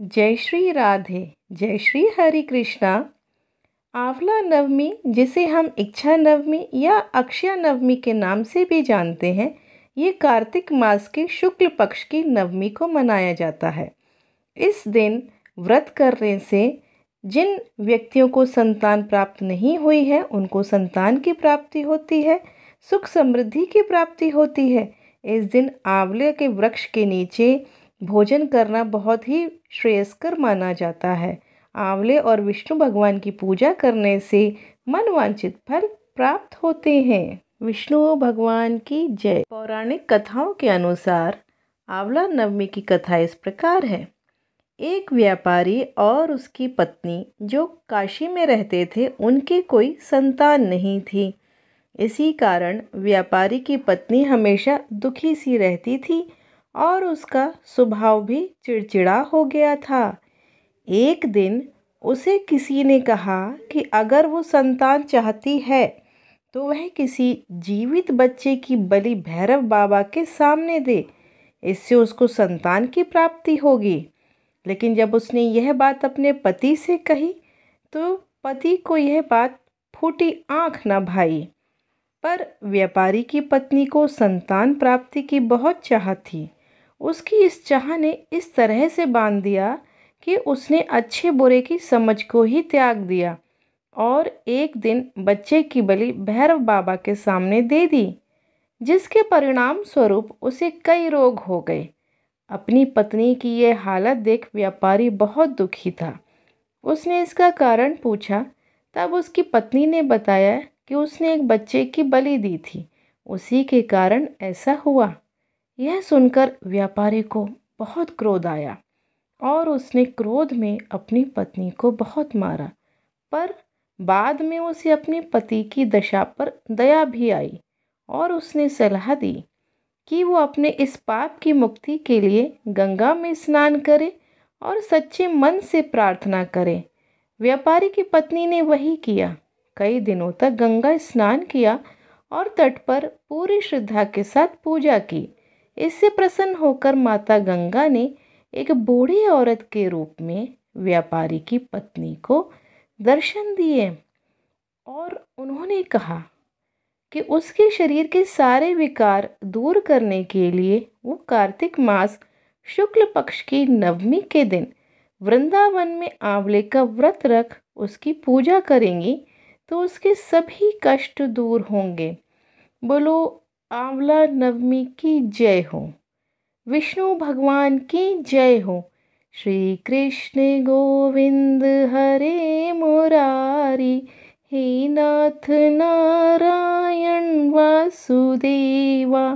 जय श्री राधे जय श्री हरि कृष्णा आंवला नवमी जिसे हम इच्छा नवमी या अक्षय नवमी के नाम से भी जानते हैं ये कार्तिक मास के शुक्ल पक्ष की नवमी को मनाया जाता है इस दिन व्रत करने से जिन व्यक्तियों को संतान प्राप्त नहीं हुई है उनको संतान की प्राप्ति होती है सुख समृद्धि की प्राप्ति होती है इस दिन आंवले के वृक्ष के नीचे भोजन करना बहुत ही श्रेयस्कर माना जाता है आंवले और विष्णु भगवान की पूजा करने से मन वांछित फल प्राप्त होते हैं विष्णु भगवान की जय पौराणिक कथाओं के अनुसार आंवला नवमी की कथा इस प्रकार है एक व्यापारी और उसकी पत्नी जो काशी में रहते थे उनके कोई संतान नहीं थी इसी कारण व्यापारी की पत्नी हमेशा दुखी सी रहती थी और उसका स्वभाव भी चिड़चिड़ा हो गया था एक दिन उसे किसी ने कहा कि अगर वो संतान चाहती है तो वह किसी जीवित बच्चे की बलि भैरव बाबा के सामने दे इससे उसको संतान की प्राप्ति होगी लेकिन जब उसने यह बात अपने पति से कही तो पति को यह बात फूटी आँख न भाई पर व्यापारी की पत्नी को संतान प्राप्ति की बहुत चाह थी उसकी इस चाह ने इस तरह से बांध दिया कि उसने अच्छे बुरे की समझ को ही त्याग दिया और एक दिन बच्चे की बलि भैरव बाबा के सामने दे दी जिसके परिणाम स्वरूप उसे कई रोग हो गए अपनी पत्नी की ये हालत देख व्यापारी बहुत दुखी था उसने इसका कारण पूछा तब उसकी पत्नी ने बताया कि उसने एक बच्चे की बलि दी थी उसी के कारण ऐसा हुआ यह सुनकर व्यापारी को बहुत क्रोध आया और उसने क्रोध में अपनी पत्नी को बहुत मारा पर बाद में उसे अपने पति की दशा पर दया भी आई और उसने सलाह दी कि वो अपने इस पाप की मुक्ति के लिए गंगा में स्नान करे और सच्चे मन से प्रार्थना करे व्यापारी की पत्नी ने वही किया कई दिनों तक गंगा स्नान किया और तट पर पूरी श्रद्धा के साथ पूजा की इससे प्रसन्न होकर माता गंगा ने एक बूढ़ी औरत के रूप में व्यापारी की पत्नी को दर्शन दिए और उन्होंने कहा कि उसके शरीर के सारे विकार दूर करने के लिए वो कार्तिक मास शुक्ल पक्ष की नवमी के दिन वृंदावन में आंवले का व्रत रख उसकी पूजा करेंगी तो उसके सभी कष्ट दूर होंगे बोलो आंवला नवमी की जय हो विष्णु भगवान की जय हो श्री कृष्ण गोविंद हरे मुरारी हे नाथ नारायण वासुदेवा